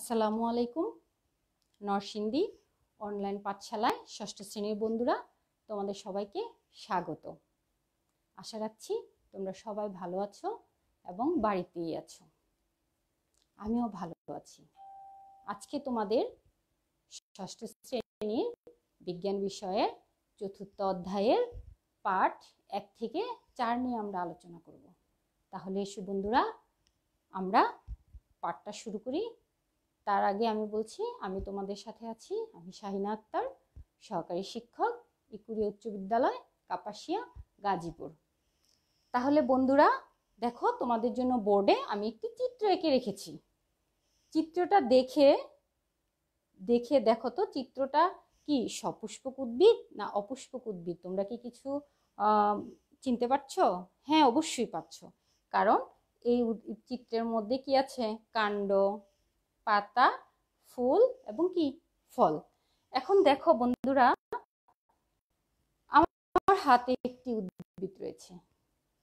আসসালামু আলাইকুম নরসিংদী অনলাইন পাঠশালায় ষষ্ঠ শ্রেণীর বন্ধুরা তোমাদের সবাইকে স্বাগত আশা রাখছি তোমরা সবাই ভালো আছো এবং বাড়িতেই আছো আমিও ভালো আছি আজকে তোমাদের ষষ্ঠ শ্রেণীর বিজ্ঞান বিষয়ের চতুর্থ অধ্যায়ের পাঠ এক থেকে চার নিয়ে আমরা আলোচনা করব তাহলে এসো বন্ধুরা আমরা পাঠটা শুরু করি তার আগে আমি বলছি আমি তোমাদের সাথে আছি আমি শাহিনা আক্তার সহকারী শিক্ষক ইকুরি উচ্চ বিদ্যালয় কাপাসিয়া গাজীপুর তাহলে বন্ধুরা দেখো তোমাদের জন্য বোর্ডে আমি একটি চিত্র এঁকে রেখেছি চিত্রটা দেখে দেখে দেখো তো চিত্রটা কি সপুষ্পক উদ্ভিদ না অপুষ্পক উদ্ভিদ তোমরা কি কিছু চিনতে পারছো হ্যাঁ অবশ্যই পারছো কারণ এই চিত্রের মধ্যে কি আছে কাণ্ড পাতা ফুল এবং কি ফল এখন দেখো বন্ধুরা আমার হাতে একটি উদ্ভিদ রয়েছে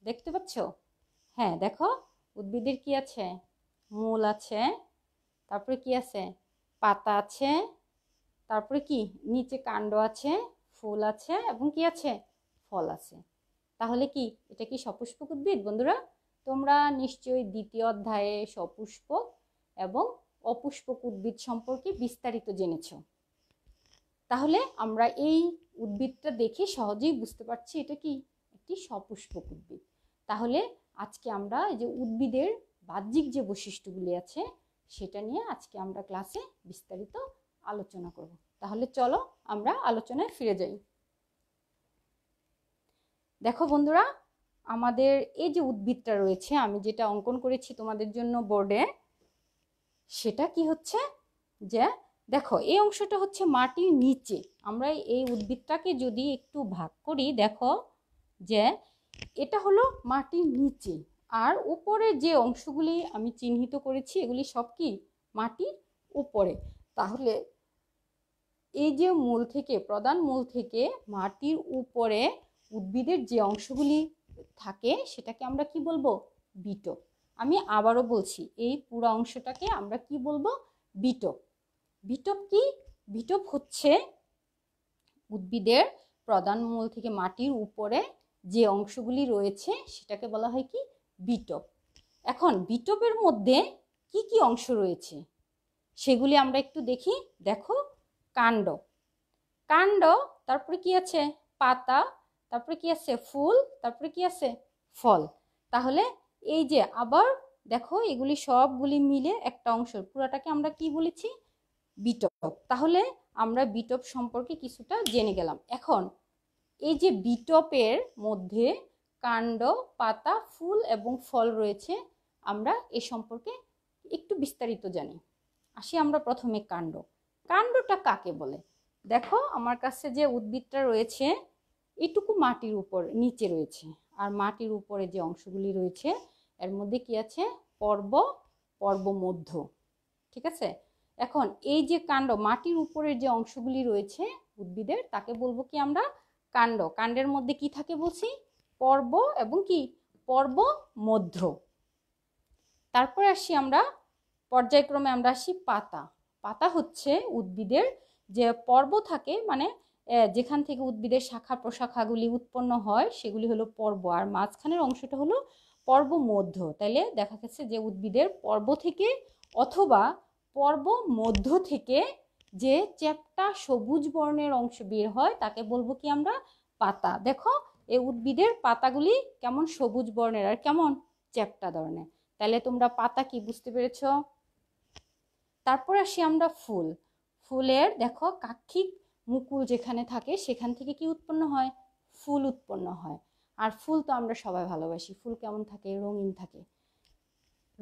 দেখতে পাচ্ছ হ্যাঁ দেখো উদ্ভিদের কি আছে মূল আছে তারপরে কি আছে পাতা আছে তারপরে কি নিচে কাণ্ড আছে ফুল আছে এবং কি আছে ফল আছে তাহলে কি এটা কি সপুষ্পক উদ্ভিদ বন্ধুরা তোমরা নিশ্চয়ই দ্বিতীয় অধ্যায়ে সপুষ্পক এবং অপুষ্পক উদ্ভিদ সম্পর্কে বিস্তারিত জেনেছ তাহলে আমরা এই উদ্ভিদটা দেখে সহজেই বুঝতে পারছি এটা কি একটি সপুষ্পক উদ্ভিদ তাহলে আজকে আমরা যে উদ্ভিদের বাহ্যিক যে বৈশিষ্ট্যগুলি আছে সেটা নিয়ে আজকে আমরা ক্লাসে বিস্তারিত আলোচনা করব তাহলে চলো আমরা আলোচনায় ফিরে যাই দেখো বন্ধুরা আমাদের এই যে উদ্ভিদটা রয়েছে আমি যেটা অঙ্কন করেছি তোমাদের জন্য বোর্ডে সেটা কি হচ্ছে যে দেখো এই অংশটা হচ্ছে মাটির নিচে আমরা এই উদ্ভিদটাকে যদি একটু ভাগ করি দেখো যে এটা হলো মাটির নিচে আর উপরে যে অংশগুলি আমি চিহ্নিত করেছি এগুলি সব কি মাটির উপরে তাহলে এই যে মূল থেকে প্রধান মূল থেকে মাটির উপরে উদ্ভিদের যে অংশগুলি থাকে সেটাকে আমরা কি বলবো বিটক আমি আবারও বলছি এই পুরো অংশটাকে আমরা কি বলবো বিটপ বিটপ কি বিটপ হচ্ছে উদ্ভিদের প্রধান মূল থেকে মাটির উপরে যে অংশগুলি রয়েছে সেটাকে বলা হয় কি বিটপ এখন বিটপের মধ্যে কি কি অংশ রয়েছে সেগুলি আমরা একটু দেখি দেখো কাণ্ড কাণ্ড তারপরে কি আছে পাতা তারপরে কি আছে ফুল তারপরে কি আছে ফল তাহলে এই যে আবার দেখো এগুলি সবগুলি মিলে একটা অংশ পুরাটাকে আমরা কি বলেছি বিটপ তাহলে আমরা বিটপ সম্পর্কে কিছুটা জেনে গেলাম এখন এই যে বিটপের মধ্যে কাণ্ড পাতা ফুল এবং ফল রয়েছে আমরা এ সম্পর্কে একটু বিস্তারিত জানি আসি আমরা প্রথমে কাণ্ড কাণ্ডটা কাকে বলে দেখো আমার কাছে যে উদ্ভিদটা রয়েছে এটুকু মাটির উপর নিচে রয়েছে আর মাটির উপরে যে অংশগুলি রয়েছে এর মধ্যে কি আছে পর্ব পর্ব মধ্য ঠিক আছে এখন এই যে কাণ্ড মাটির উপরের যে অংশগুলি রয়েছে উদ্ভিদের তাকে বলবো কি আমরা কাণ্ড কাণ্ডের মধ্যে কি থাকে বলছি পর্ব এবং কি পর্ব মধ্য তারপরে আসি আমরা পর্যায়ক্রমে আমরা আসি পাতা পাতা হচ্ছে উদ্ভিদের যে পর্ব থাকে মানে যেখান থেকে উদ্ভিদের শাখা প্রশাখাগুলি উৎপন্ন হয় সেগুলি হলো পর্ব আর মাঝখানের অংশটা হলো পর্ব মধ্য তাইলে দেখা গেছে যে উদ্ভিদের পর্ব থেকে অথবা পর্ব মধ্য থেকে যে চ্যাপটা সবুজ বর্ণের অংশ বের হয় তাকে বলবো কি আমরা পাতা দেখো এই উদ্ভিদের পাতাগুলি কেমন সবুজ বর্ণের আর কেমন চ্যাপটা ধরনের তাহলে তোমরা পাতা কি বুঝতে পেরেছ তারপর আসি আমরা ফুল ফুলের দেখো কাক্ষিক মুকুল যেখানে থাকে সেখান থেকে কি উৎপন্ন হয় ফুল উৎপন্ন হয় আর ফুল তো আমরা সবাই ভালোবাসি ফুল কেমন থাকে রঙিন থাকে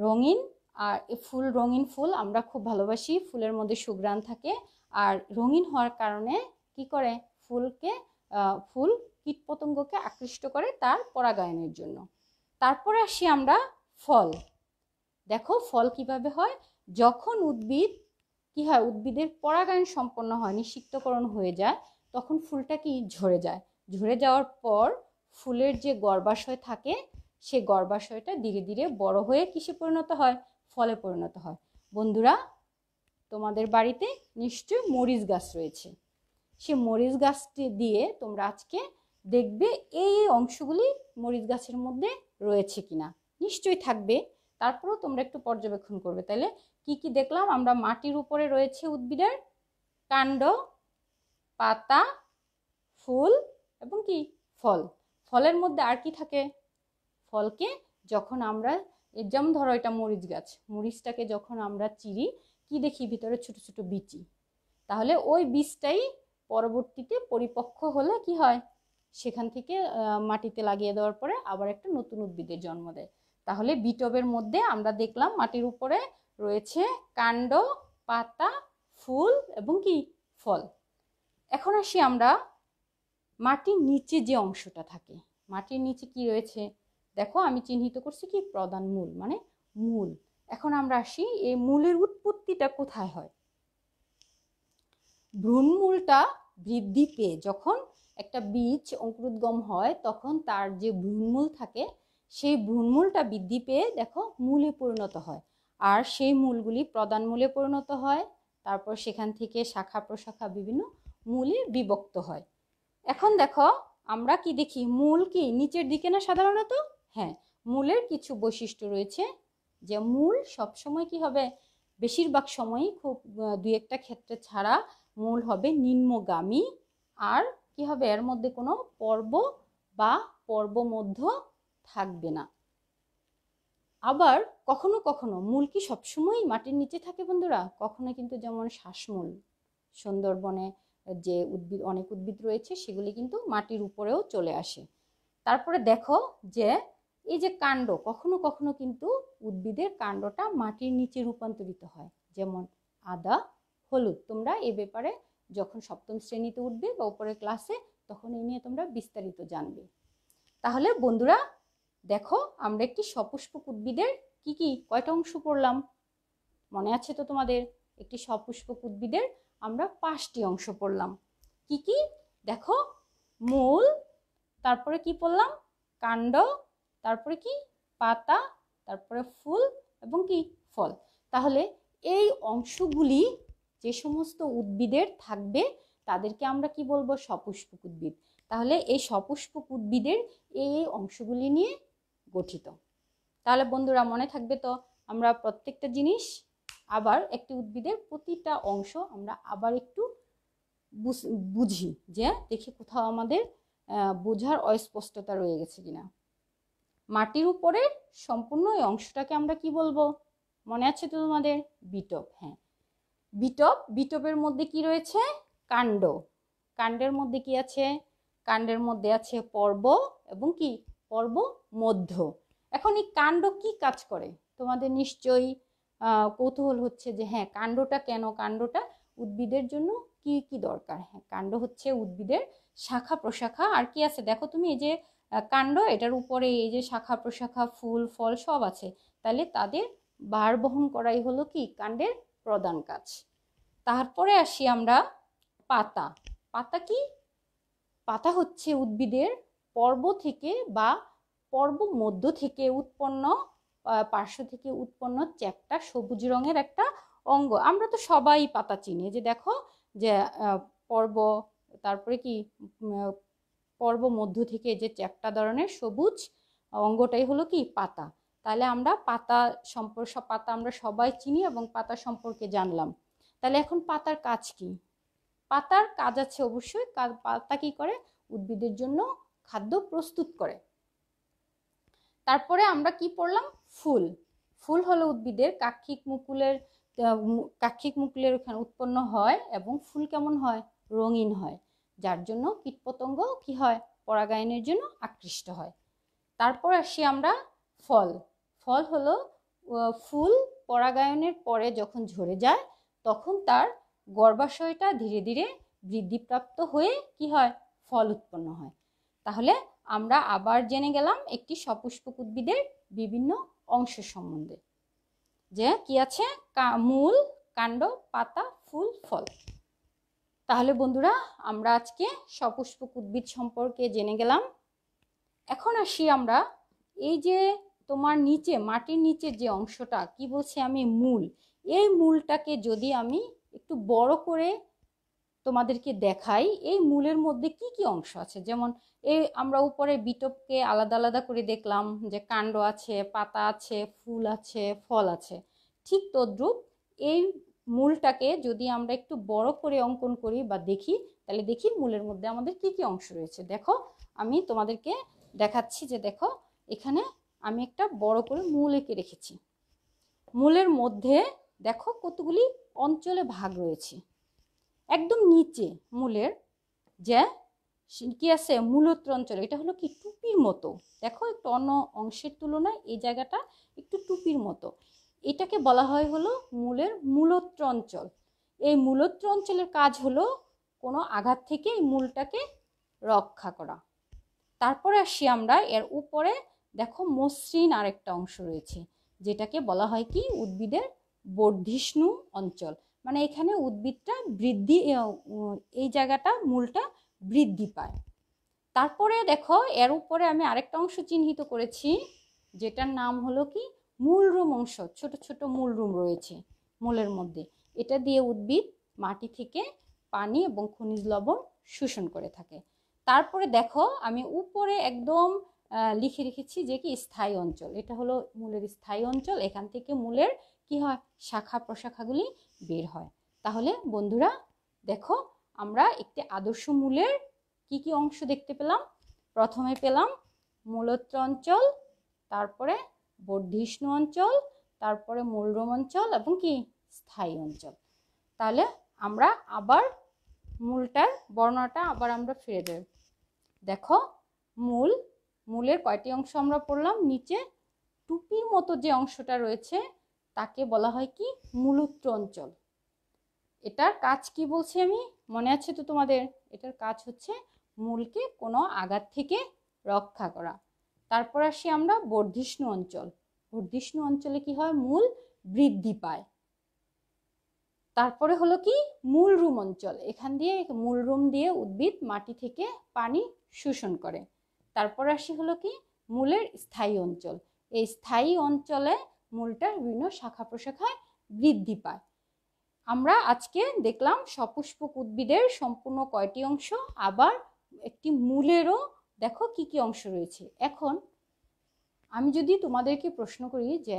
রঙিন আর ফুল রঙিন ফুল আমরা খুব ভালোবাসি ফুলের মধ্যে সুগ্রাণ থাকে আর রঙিন হওয়ার কারণে কি করে ফুলকে ফুল কীটপতঙ্গকে আকৃষ্ট করে তার পরাগায়নের জন্য তারপরে আসি আমরা ফল দেখো ফল কিভাবে হয় যখন উদ্ভিদ কি হয় উদ্ভিদের পরাগায়ন সম্পন্ন হয় নিষিক্তকরণ হয়ে যায় তখন ফুলটা কি ঝরে যায় ঝরে যাওয়ার পর ফুলের যে গর্ভাশয় থাকে সে গর্ভাশয়টা ধীরে ধীরে বড় হয়ে কিসে পরিণত হয় ফলে পরিণত হয় বন্ধুরা তোমাদের বাড়িতে নিশ্চয় মরিচ গাছ রয়েছে সে মরিচ গাছটি দিয়ে তোমরা আজকে দেখবে এই অংশগুলি মরিচ গাছের মধ্যে রয়েছে কিনা নিশ্চয়ই থাকবে তারপরেও তোমরা একটু পর্যবেক্ষণ করবে তাহলে কি কি দেখলাম আমরা মাটির উপরে রয়েছে উদ্ভিদের কাণ্ড পাতা ফুল এবং কি ফল ফলের মধ্যে আর কি থাকে ফলকে যখন আমরা যেমন ধরো এটা মরিচ গাছ মরিচটাকে যখন আমরা চিরি কি দেখি ভিতরে ছোট ছোট বিচি তাহলে ওই বীজটাই পরবর্তীতে পরিপক্ক হলে কি হয় সেখান থেকে মাটিতে লাগিয়ে দেওয়ার পরে আবার একটা নতুন উদ্ভিদের জন্ম দেয় তাহলে বিটবের মধ্যে আমরা দেখলাম মাটির উপরে রয়েছে কাণ্ড পাতা ফুল এবং কি ফল এখন আসি আমরা মাটির নিচে যে অংশটা থাকে মাটির নিচে কি রয়েছে দেখো আমি চিহ্নিত করছি কি প্রধান মূল মানে মূল এখন আমরা আসি এই মূলের উৎপত্তিটা কোথায় হয় ভ্রূণমূলটা বৃদ্ধি পেয়ে যখন একটা বীজ অঙ্কুরোদ্গম হয় তখন তার যে ভ্রূণমূল থাকে সেই ভ্রূণমূলটা বৃদ্ধি পেয়ে দেখো মূলে পরিণত হয় আর সেই মূলগুলি প্রধান মূলে পরিণত হয় তারপর সেখান থেকে শাখা প্রশাখা বিভিন্ন মূলে বিভক্ত হয় এখন দেখো আমরা কি দেখি মূল কি নিচের দিকে না সাধারণত হ্যাঁ মূলের কিছু বৈশিষ্ট্য রয়েছে যে মূল সবসময় কি হবে বেশিরভাগ সময়ই খুব দুই একটা ক্ষেত্রে ছাড়া মূল হবে নিম্নগামী আর কি হবে এর মধ্যে কোনো পর্ব বা পর্বমধ্য থাকবে না আবার কখনো কখনো মূল কি সবসময়ই মাটির নিচে থাকে বন্ধুরা কখনো কিন্তু যেমন শ্বাসমূল সুন্দরবনে যে উদ্ভিদ অনেক উদ্ভিদ রয়েছে সেগুলি কিন্তু মাটির উপরেও চলে আসে তারপরে দেখো যে এই যে কাণ্ড কখনো কখনো কিন্তু উদ্ভিদের কাণ্ডটা মাটির নিচে রূপান্তরিত হয় যেমন আদা হলুদ তোমরা এ ব্যাপারে যখন সপ্তম শ্রেণীতে উঠবে বা উপরের ক্লাসে তখন এই নিয়ে তোমরা বিস্তারিত জানবে তাহলে বন্ধুরা দেখো আমরা একটি সপুষ্পক উদ্ভিদের কি কি কয়টা অংশ পড়লাম মনে আছে তো তোমাদের একটি সপুষ্পক উদ্ভিদের আমরা পাঁচটি অংশ পড়লাম কি কি দেখো মূল তারপরে কি পড়লাম কাণ্ড তারপরে কি পাতা তারপরে ফুল এবং কি ফল তাহলে এই অংশগুলি যে সমস্ত উদ্ভিদের থাকবে তাদেরকে আমরা কি বলবো সপুষ্পক উদ্ভিদ তাহলে এই সপুষ্পক উদ্ভিদের এই অংশগুলি নিয়ে গঠিত তাহলে বন্ধুরা মনে থাকবে তো আমরা প্রত্যেকটা জিনিস আবার একটি উদ্ভিদের প্রতিটা অংশ আমরা আবার একটু বুঝি যে দেখি কোথাও আমাদের বোঝার অস্পষ্টতা রয়ে গেছে কিনা মাটির উপরে সম্পূর্ণ ওই অংশটাকে আমরা কি বলবো মনে আছে তো তোমাদের বিটপ হ্যাঁ বিটপ বিটপের মধ্যে কি রয়েছে কাণ্ড কাণ্ডের মধ্যে কি আছে কাণ্ডের মধ্যে আছে পর্ব এবং কি পর্ব মধ্য এখন এই কাণ্ড কি কাজ করে তোমাদের নিশ্চয়ই কৌতূহল হচ্ছে যে হ্যাঁ কাণ্ডটা কেন কাণ্ডটা উদ্ভিদের জন্য কি কি দরকার হ্যাঁ কাণ্ড হচ্ছে উদ্ভিদের শাখা প্রশাখা আর কি আছে দেখো তুমি এই যে কাণ্ড এটার উপরে এই যে শাখা প্রশাখা ফুল ফল সব আছে তাহলে তাদের ভার বহন করাই হলো কি কাণ্ডের প্রধান কাজ তারপরে আসি আমরা পাতা পাতা কি পাতা হচ্ছে উদ্ভিদের পর্ব থেকে বা পর্ব মধ্য থেকে উৎপন্ন পার্শ্ব থেকে উৎপন্ন চ্যাপটা সবুজ রঙের একটা অঙ্গ আমরা তো সবাই পাতা চিনি যে দেখো যে পর্ব তারপরে কি পর্ব মধ্য থেকে যে চ্যাপটা ধরনের সবুজ অঙ্গটাই হলো কি পাতা তাহলে আমরা পাতা সম্পর্ক পাতা আমরা সবাই চিনি এবং পাতা সম্পর্কে জানলাম তাহলে এখন পাতার কাজ কি পাতার কাজ আছে অবশ্যই পাতা কি করে উদ্ভিদের জন্য খাদ্য প্রস্তুত করে তারপরে আমরা কি পড়লাম ফুল ফুল হলো উদ্ভিদের কাক্ষিক মুকুলের কাক্ষিক মুকুলের ওখানে উৎপন্ন হয় এবং ফুল কেমন হয় রঙিন হয় যার জন্য কীটপতঙ্গ কি হয় পরাগায়নের জন্য আকৃষ্ট হয় তারপর আসি আমরা ফল ফল হলো ফুল পরাগায়নের পরে যখন ঝরে যায় তখন তার গর্ভাশয়টা ধীরে ধীরে বৃদ্ধিপ্রাপ্ত হয়ে কি হয় ফল উৎপন্ন হয় তাহলে আমরা আবার জেনে গেলাম একটি সপুষ্পক উদ্ভিদের বিভিন্ন অংশ সম্বন্ধে যে কি আছে মূল কাণ্ড পাতা ফুল ফল তাহলে বন্ধুরা আমরা আজকে সপুষ্পক উদ্ভিদ সম্পর্কে জেনে গেলাম এখন আসি আমরা এই যে তোমার নিচে মাটির নিচে যে অংশটা কি বলছে আমি মূল এই মূলটাকে যদি আমি একটু বড় করে তোমাদেরকে দেখাই এই মূলের মধ্যে কি কি অংশ আছে যেমন এই আমরা উপরে বিটপকে আলাদা আলাদা করে দেখলাম যে কাণ্ড আছে পাতা আছে ফুল আছে ফল আছে ঠিক তদ্রুপ এই মূলটাকে যদি আমরা একটু বড় করে অঙ্কন করি বা দেখি তাহলে দেখি মূলের মধ্যে আমাদের কি কি অংশ রয়েছে দেখো আমি তোমাদেরকে দেখাচ্ছি যে দেখো এখানে আমি একটা বড় করে মূল এঁকে রেখেছি মূলের মধ্যে দেখো কতগুলি অঞ্চলে ভাগ রয়েছে একদম নিচে মূলের যে কি আছে মূলত্র অঞ্চলে এটা হলো কি টুপির মতো দেখো একটু অন্য অংশের তুলনায় এই জায়গাটা একটু টুপির মতো এটাকে বলা হয় হলো মূলের মূলত্র অঞ্চল এই মূলত্র অঞ্চলের কাজ হলো কোনো আঘাত থেকে এই মূলটাকে রক্ষা করা তারপরে আসি আমরা এর উপরে দেখো মসৃণ আরেকটা অংশ রয়েছে যেটাকে বলা হয় কি উদ্ভিদের বর্ধিষ্ণু অঞ্চল মানে এখানে উদ্ভিদটা বৃদ্ধি এই জায়গাটা মূলটা বৃদ্ধি পায় তারপরে দেখো এর উপরে আমি আরেকটা অংশ চিহ্নিত করেছি যেটার নাম হলো কি মূলরুম অংশ ছোট ছোট মূলরুম রয়েছে মূলের মধ্যে এটা দিয়ে উদ্ভিদ মাটি থেকে পানি এবং খনিজ লবণ শোষণ করে থাকে তারপরে দেখো আমি উপরে একদম লিখে রেখেছি যে কি স্থায়ী অঞ্চল এটা হলো মূলের স্থায়ী অঞ্চল এখান থেকে মূলের কি হয় শাখা প্রশাখাগুলি বের হয় তাহলে বন্ধুরা দেখো আমরা একটি আদর্শ মূলের কি কি অংশ দেখতে পেলাম প্রথমে পেলাম মূলত্র অঞ্চল তারপরে বর্ধিষ্ণ অঞ্চল তারপরে মূলরম অঞ্চল এবং কি স্থায়ী অঞ্চল তাহলে আমরা আবার মূলটার বর্ণনাটা আবার আমরা ফিরে দেব দেখো মূল মূলের কয়টি অংশ আমরা পড়লাম নিচে টুপির মতো যে অংশটা রয়েছে তাকে বলা হয় কি মূলত্র অঞ্চল এটার কাজ কি বলছি আমি মনে আছে তো তোমাদের এটার কাজ হচ্ছে মূলকে কোনো আঘাত থেকে রক্ষা করা তারপর আসি আমরা বর্ধিষ্ণু অঞ্চল বর্ধিষ্ণু অঞ্চলে কি হয় মূল বৃদ্ধি পায় তারপরে হলো কি মূলরুম অঞ্চল এখান দিয়ে মূলরুম দিয়ে উদ্ভিদ মাটি থেকে পানি শোষণ করে তারপর আসি হলো কি মূলের স্থায়ী অঞ্চল এই স্থায়ী অঞ্চলে মূলটার বিভিন্ন শাখা প্রশাখায় বৃদ্ধি পায় আমরা আজকে দেখলাম সপুষ্পক উদ্ভিদের সম্পূর্ণ কয়টি অংশ আবার একটি মূলেরও দেখো কি কি অংশ রয়েছে এখন আমি যদি তোমাদেরকে প্রশ্ন করি যে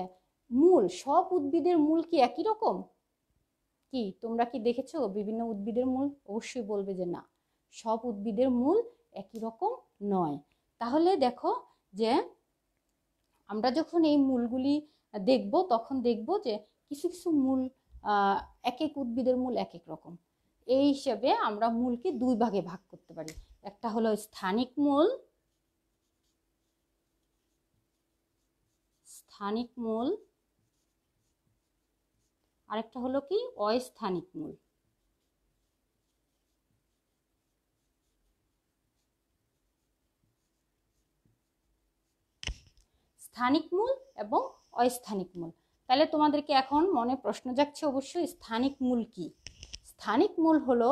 মূল সব উদ্ভিদের মূল কি একই রকম কি তোমরা কি দেখেছো বিভিন্ন উদ্ভিদের মূল অবশ্যই বলবে যে না সব উদ্ভিদের মূল একই রকম নয় তাহলে দেখো যে আমরা যখন এই মূলগুলি দেখব তখন দেখব যে কিছু কিছু মূল এক এক উদ্ভিদের মূল এক এক রকম এই হিসেবে আমরা মূলকে দুই ভাগে ভাগ করতে পারি একটা হলো স্থানিক মূল স্থানিক মূল আরেকটা হলো কি অস্থানিক মূল স্থানিক মূল এবং অস্থানিক মূল তাহলে তোমাদেরকে এখন মনে প্রশ্ন যাচ্ছে অবশ্যই স্থানিক মূল কি স্থানিক মূল হলো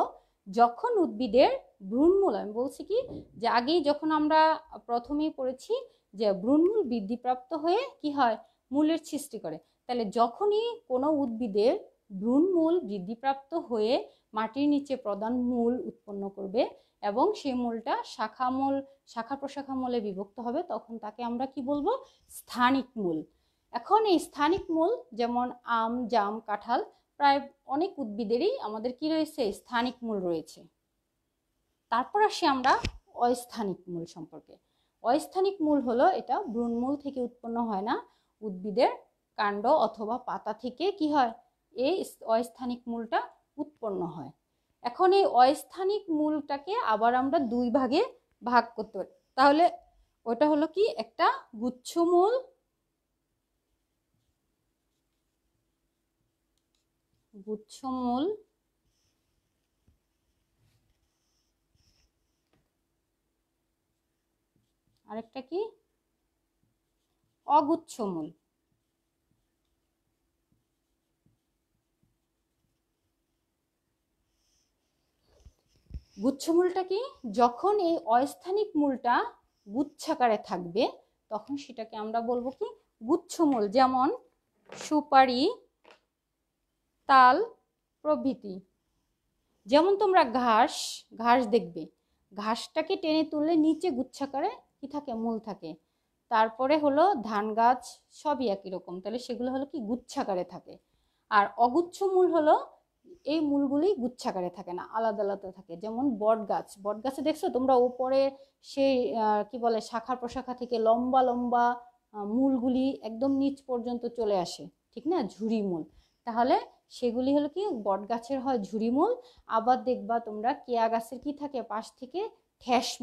যখন উদ্ভিদের ভ্রূণমূল আমি বলছি কি যে আগেই যখন আমরা প্রথমেই পড়েছি যে ভ্রূণমূল বৃদ্ধিপ্রাপ্ত হয়ে কি হয় মূলের সৃষ্টি করে তাহলে যখনই কোনো উদ্ভিদের ভ্রূণমূল বৃদ্ধিপ্রাপ্ত হয়ে মাটির নিচে প্রধান মূল উৎপন্ন করবে এবং সেই মূলটা শাখামূল শাখা প্রশাখা মূলে বিভক্ত হবে তখন তাকে আমরা কি বলবো স্থানিক মূল এখন এই স্থানিক মূল যেমন আম জাম কাঁঠাল প্রায় অনেক উদ্ভিদেরই আমাদের কি রয়েছে স্থানিক মূল রয়েছে তারপর আসি আমরা অস্থানিক মূল সম্পর্কে অস্থানিক মূল হলো এটা ভ্রূণমূল থেকে উৎপন্ন হয় না উদ্ভিদের কাণ্ড অথবা পাতা থেকে কি হয় এই অস্থানিক মূলটা উৎপন্ন হয় এখন এই অস্থানিক মূলটাকে আবার আমরা দুই ভাগে ভাগ করতে পারি তাহলে ওটা হলো কি একটা গুচ্ছমূল গুচ্ছমূল আরেকটা কি অগুচ্ছমূল গুচ্ছমূলটা কি যখন এই অস্থানিক মূলটা গুচ্ছাকারে থাকবে তখন সেটাকে আমরা বলবো কি গুচ্ছমূল যেমন সুপারি তাল প্রভৃতি যেমন তোমরা ঘাস ঘাস দেখবে ঘাসটাকে টেনে তুললে নিচে করে কি থাকে মূল থাকে তারপরে হলো ধান গাছ সবই একই রকম তাহলে সেগুলো হলো কি গুচ্ছাকারে থাকে আর অগুচ্ছ মূল হলো এই মূলগুলি গুচ্ছাকারে থাকে না আলাদা আলাদা থাকে যেমন বট গাছ বট গাছে দেখছো তোমরা উপরে সেই কি বলে শাখা প্রশাখা থেকে লম্বা লম্বা মূলগুলি একদম নিচ পর্যন্ত চলে আসে ঠিক না ঝুড়ি মূল তাহলে সেগুলি হলো কি বট গাছের হয় ঝুড়িমূল আবার দেখবা তোমরা কেয়া গাছের কি থাকে পাশ থেকে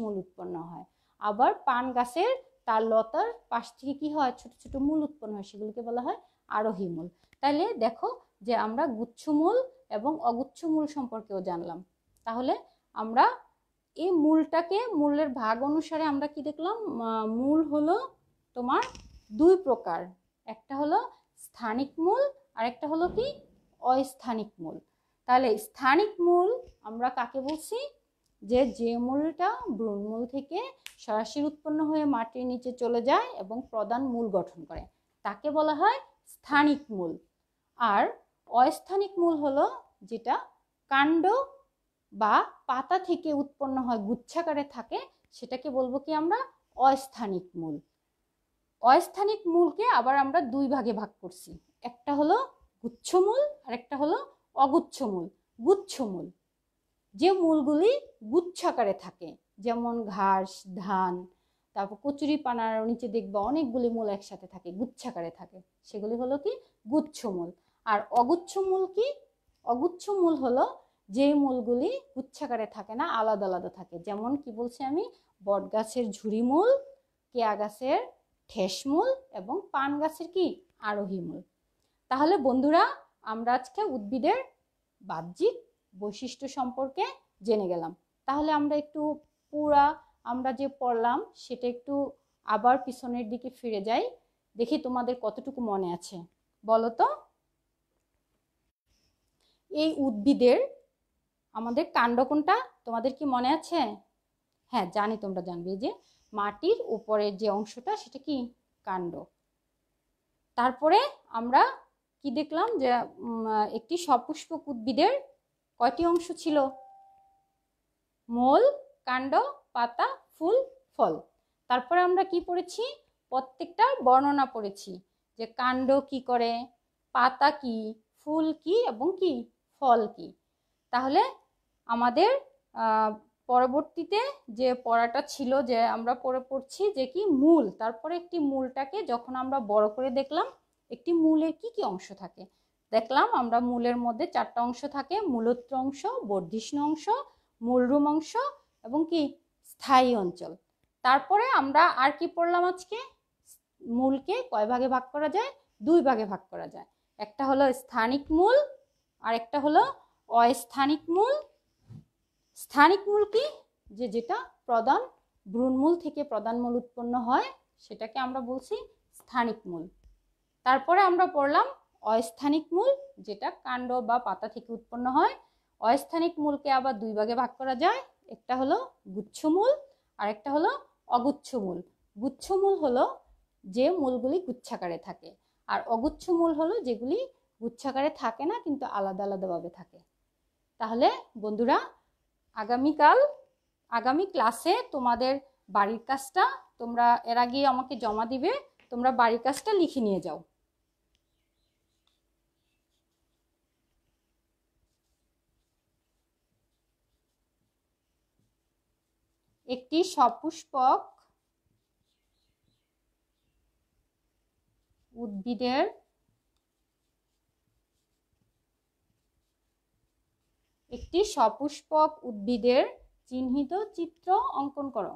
মূল উৎপন্ন হয় আবার পান গাছের তার লতার পাশ থেকে কি হয় ছোট ছোট মূল উৎপন্ন হয় সেগুলিকে বলা হয় আরোহী মূল তাইলে দেখো যে আমরা গুচ্ছমূল এবং অগুচ্ছমূল সম্পর্কেও জানলাম তাহলে আমরা এই মূলটাকে মূলের ভাগ অনুসারে আমরা কি দেখলাম মূল হলো তোমার দুই প্রকার একটা হলো স্থানিক মূল আর একটা হলো কি অস্থানিক মূল তাহলে স্থানিক মূল আমরা কাকে বলছি যে যে মূলটা ভ্রূণমূল থেকে সরাসরি উৎপন্ন হয়ে মাটির নিচে চলে যায় এবং প্রধান মূল গঠন করে তাকে বলা হয় স্থানিক মূল আর অস্থানিক মূল হলো যেটা কাণ্ড বা পাতা থেকে উৎপন্ন হয় গুচ্ছাকারে থাকে সেটাকে বলবো কি আমরা অস্থানিক মূল অস্থানিক মূলকে আবার আমরা দুই ভাগে ভাগ করছি একটা হলো গুচ্ছমূল আর একটা হলো অগুচ্ছমূল গুচ্ছমূল যে মূলগুলি গুচ্ছাকারে থাকে যেমন ঘাস ধান তারপর কচুরি পানার নিচে দেখবো অনেকগুলি মূল একসাথে থাকে গুচ্ছাকারে থাকে সেগুলি হলো কি গুচ্ছমূল আর অগুচ্ছমূল কি অগুচ্ছমূল হলো যে মূলগুলি গুচ্ছাকারে থাকে না আলাদা আলাদা থাকে যেমন কি বলছি আমি বট গাছের ঝুড়ি মূল কেয়া গাছের ঠেসমূল এবং পান গাছের কি আরোহী মূল তাহলে বন্ধুরা আমরা আজকে উদ্ভিদের বাহ্যিক বৈশিষ্ট্য সম্পর্কে জেনে গেলাম তাহলে আমরা একটু পুরা আমরা যে পড়লাম সেটা একটু আবার পিছনের দিকে ফিরে যাই দেখি তোমাদের কতটুকু মনে আছে বলো তো এই উদ্ভিদের আমাদের কাণ্ড কোনটা তোমাদের কি মনে আছে হ্যাঁ জানি তোমরা জানবে যে মাটির উপরের যে অংশটা সেটা কি কাণ্ড তারপরে আমরা কি দেখলাম যে একটি সপুষ্পক উদ্ভিদের কয়টি অংশ ছিল মূল কাণ্ড পাতা ফুল ফল তারপরে আমরা কি পড়েছি প্রত্যেকটা বর্ণনা পড়েছি যে কাণ্ড কি করে পাতা কি ফুল কি এবং কি ফল কি তাহলে আমাদের পরবর্তীতে যে পড়াটা ছিল যে আমরা পড়ে পড়ছি যে কি মূল তারপরে একটি মূলটাকে যখন আমরা বড় করে দেখলাম একটি মূলের কি কি অংশ থাকে দেখলাম আমরা মূলের মধ্যে চারটা অংশ থাকে মূলত্র অংশ বর্ধিষ্ণ অংশ মূলরুম অংশ এবং কি স্থায়ী অঞ্চল তারপরে আমরা আর কি পড়লাম আজকে মূলকে কয় ভাগে ভাগ করা যায় দুই ভাগে ভাগ করা যায় একটা হলো স্থানিক মূল আর একটা হলো অস্থানিক মূল স্থানিক মূল কি যে যেটা প্রদান ভ্রূণমূল থেকে প্রদান মূল উৎপন্ন হয় সেটাকে আমরা বলছি স্থানিক মূল তারপরে আমরা পড়লাম অস্থানিক মূল যেটা কাণ্ড বা পাতা থেকে উৎপন্ন হয় অস্থানিক মূলকে আবার দুই ভাগে ভাগ করা যায় একটা হলো গুচ্ছমূল আর একটা হলো অগুচ্ছমূল গুচ্ছমূল হলো যে মূলগুলি গুচ্ছাকারে থাকে আর অগুচ্ছমূল হলো যেগুলি গুচ্ছাকারে থাকে না কিন্তু আলাদা আলাদাভাবে থাকে তাহলে বন্ধুরা আগামীকাল আগামী ক্লাসে তোমাদের বাড়ির কাজটা তোমরা এর আগে আমাকে জমা দিবে তোমরা বাড়ির কাজটা লিখে নিয়ে যাও একটি সপুষ্পক উদ্ভিদের একটি সপুষ্পক উদ্ভিদের চিহ্নিত চিত্র অঙ্কন করো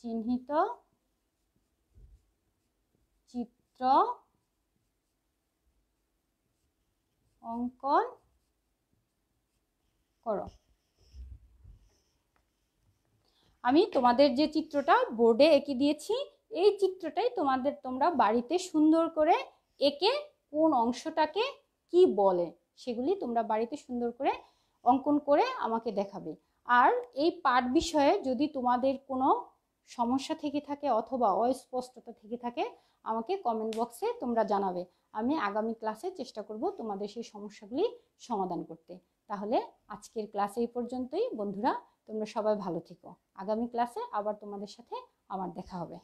চিহ্নিত চিত্র অঙ্কন করো আমি তোমাদের যে চিত্রটা বোর্ডে এঁকে দিয়েছি এই চিত্রটাই তোমাদের তোমরা বাড়িতে সুন্দর করে এঁকে কোন অংশটাকে কি বলে সেগুলি তোমরা বাড়িতে সুন্দর করে অঙ্কন করে আমাকে দেখাবে আর এই পাঠ বিষয়ে যদি তোমাদের কোনো সমস্যা থেকে থাকে অথবা অস্পষ্টতা থেকে থাকে আমাকে কমেন্ট বক্সে তোমরা জানাবে আমি আগামী ক্লাসে চেষ্টা করব তোমাদের সেই সমস্যাগুলি সমাধান করতে তাহলে আজকের ক্লাস এই পর্যন্তই বন্ধুরা তোমরা সবাই ভালো থেকো আগামী ক্লাসে আবার তোমাদের সাথে আমার দেখা হবে